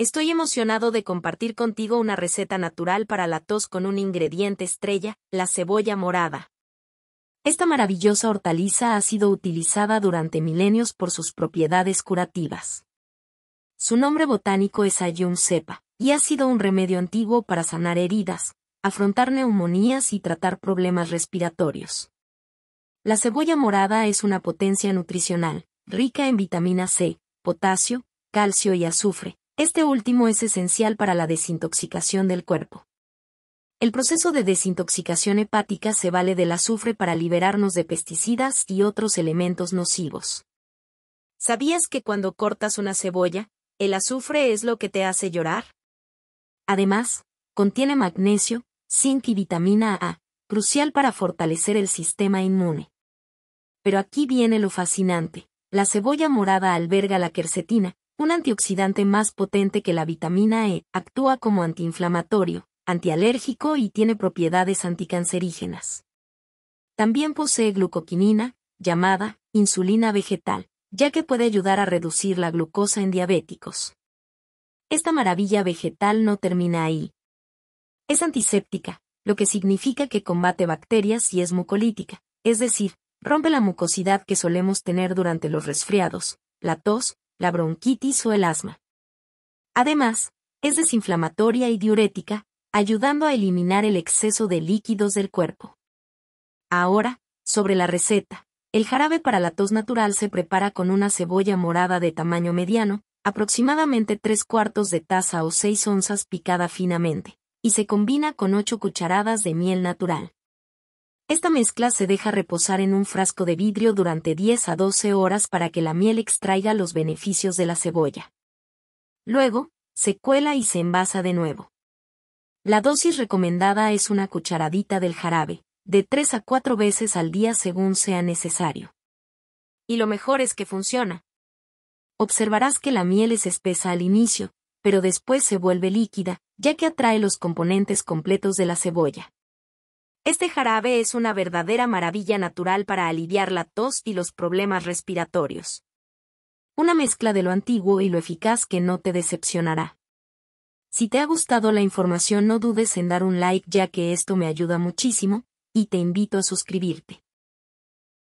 Estoy emocionado de compartir contigo una receta natural para la tos con un ingrediente estrella, la cebolla morada. Esta maravillosa hortaliza ha sido utilizada durante milenios por sus propiedades curativas. Su nombre botánico es Ayun cepa, y ha sido un remedio antiguo para sanar heridas, afrontar neumonías y tratar problemas respiratorios. La cebolla morada es una potencia nutricional, rica en vitamina C, potasio, calcio y azufre, este último es esencial para la desintoxicación del cuerpo. El proceso de desintoxicación hepática se vale del azufre para liberarnos de pesticidas y otros elementos nocivos. ¿Sabías que cuando cortas una cebolla, el azufre es lo que te hace llorar? Además, contiene magnesio, zinc y vitamina A, crucial para fortalecer el sistema inmune. Pero aquí viene lo fascinante. La cebolla morada alberga la quercetina, un antioxidante más potente que la vitamina E, actúa como antiinflamatorio, antialérgico y tiene propiedades anticancerígenas. También posee glucoquinina, llamada insulina vegetal, ya que puede ayudar a reducir la glucosa en diabéticos. Esta maravilla vegetal no termina ahí. Es antiséptica, lo que significa que combate bacterias y es mucolítica, es decir, rompe la mucosidad que solemos tener durante los resfriados, la tos, la bronquitis o el asma. Además, es desinflamatoria y diurética, ayudando a eliminar el exceso de líquidos del cuerpo. Ahora, sobre la receta, el jarabe para la tos natural se prepara con una cebolla morada de tamaño mediano, aproximadamente 3 cuartos de taza o 6 onzas picada finamente, y se combina con 8 cucharadas de miel natural. Esta mezcla se deja reposar en un frasco de vidrio durante 10 a 12 horas para que la miel extraiga los beneficios de la cebolla. Luego, se cuela y se envasa de nuevo. La dosis recomendada es una cucharadita del jarabe, de 3 a 4 veces al día según sea necesario. Y lo mejor es que funciona. Observarás que la miel es espesa al inicio, pero después se vuelve líquida, ya que atrae los componentes completos de la cebolla. Este jarabe es una verdadera maravilla natural para aliviar la tos y los problemas respiratorios. Una mezcla de lo antiguo y lo eficaz que no te decepcionará. Si te ha gustado la información no dudes en dar un like ya que esto me ayuda muchísimo, y te invito a suscribirte.